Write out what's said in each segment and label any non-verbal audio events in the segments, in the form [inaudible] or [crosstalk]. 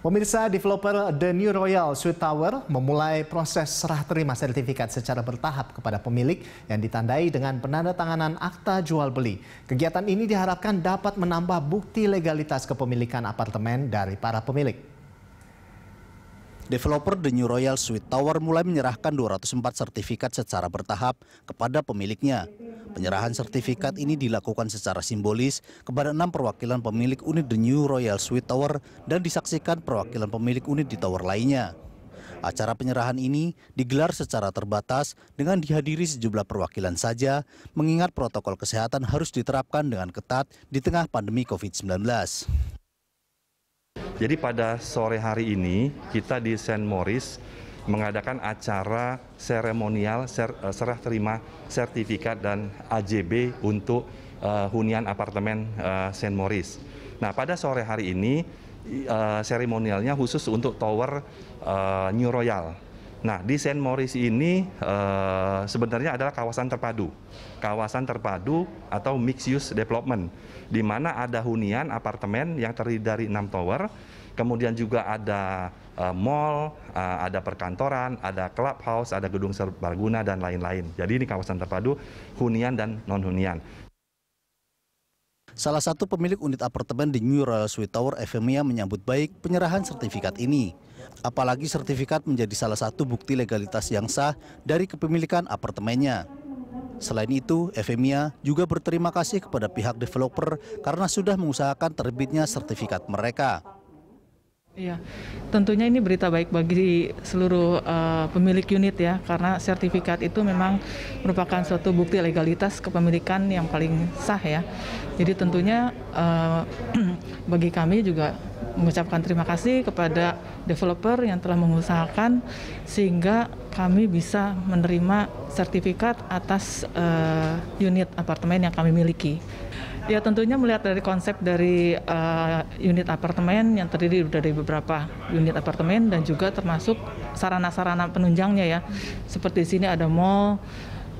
Pemirsa, developer The New Royal Sweet Tower memulai proses serah terima sertifikat secara bertahap kepada pemilik yang ditandai dengan penandatanganan akta jual beli. Kegiatan ini diharapkan dapat menambah bukti legalitas kepemilikan apartemen dari para pemilik. Developer The New Royal Sweet Tower mulai menyerahkan 204 sertifikat secara bertahap kepada pemiliknya. Penyerahan sertifikat ini dilakukan secara simbolis kepada enam perwakilan pemilik unit The New Royal Suite Tower dan disaksikan perwakilan pemilik unit di tower lainnya. Acara penyerahan ini digelar secara terbatas dengan dihadiri sejumlah perwakilan saja, mengingat protokol kesehatan harus diterapkan dengan ketat di tengah pandemi COVID-19. Jadi pada sore hari ini kita di Saint Maurice mengadakan acara seremonial ser, eh, serah terima sertifikat dan AJB untuk uh, hunian apartemen uh, Saint Maurice. Nah, pada sore hari ini uh, seremonialnya khusus untuk Tower uh, New Royal Nah, di Saint Maurice ini uh, sebenarnya adalah kawasan terpadu. Kawasan terpadu atau mixed use development di mana ada hunian apartemen yang terdiri dari enam tower, kemudian juga ada uh, mall, uh, ada perkantoran, ada clubhouse, ada gedung serbaguna dan lain-lain. Jadi ini kawasan terpadu hunian dan non hunian. Salah satu pemilik unit apartemen di New Royal Suite Tower, Evemia, menyambut baik penyerahan sertifikat ini apalagi sertifikat menjadi salah satu bukti legalitas yang sah dari kepemilikan apartemennya. Selain itu, Efemia juga berterima kasih kepada pihak developer karena sudah mengusahakan terbitnya sertifikat mereka. Iya, tentunya ini berita baik bagi seluruh uh, pemilik unit ya, karena sertifikat itu memang merupakan suatu bukti legalitas kepemilikan yang paling sah ya. Jadi tentunya uh, [clears throat] bagi kami juga mengucapkan terima kasih kepada developer yang telah mengusahakan sehingga kami bisa menerima sertifikat atas uh, unit apartemen yang kami miliki. Ya tentunya melihat dari konsep dari uh, unit apartemen yang terdiri dari beberapa unit apartemen dan juga termasuk sarana-sarana penunjangnya ya. Seperti di sini ada mall,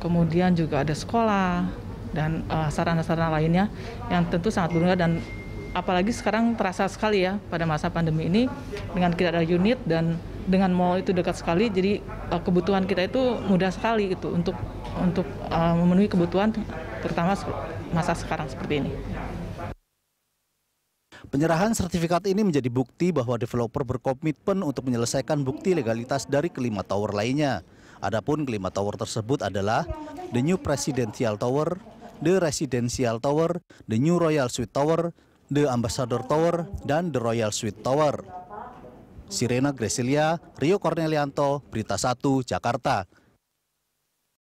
kemudian juga ada sekolah dan eh, sarana-sarana uh, lainnya yang tentu sangat berguna dan apalagi sekarang terasa sekali ya pada masa pandemi ini dengan kita ada unit dan dengan mall itu dekat sekali jadi uh, kebutuhan kita itu mudah sekali itu untuk untuk uh, memenuhi kebutuhan terutama masa sekarang seperti ini. Penyerahan sertifikat ini menjadi bukti bahwa developer berkomitmen untuk menyelesaikan bukti legalitas dari kelima tower lainnya. Adapun kelima tower tersebut adalah The New Presidential Tower, The Residential Tower, The New Royal Suite Tower, The Ambassador Tower, dan The Royal Suite Tower. Sirena Gresilia, Rio Cornelianto, Berita 1, Jakarta.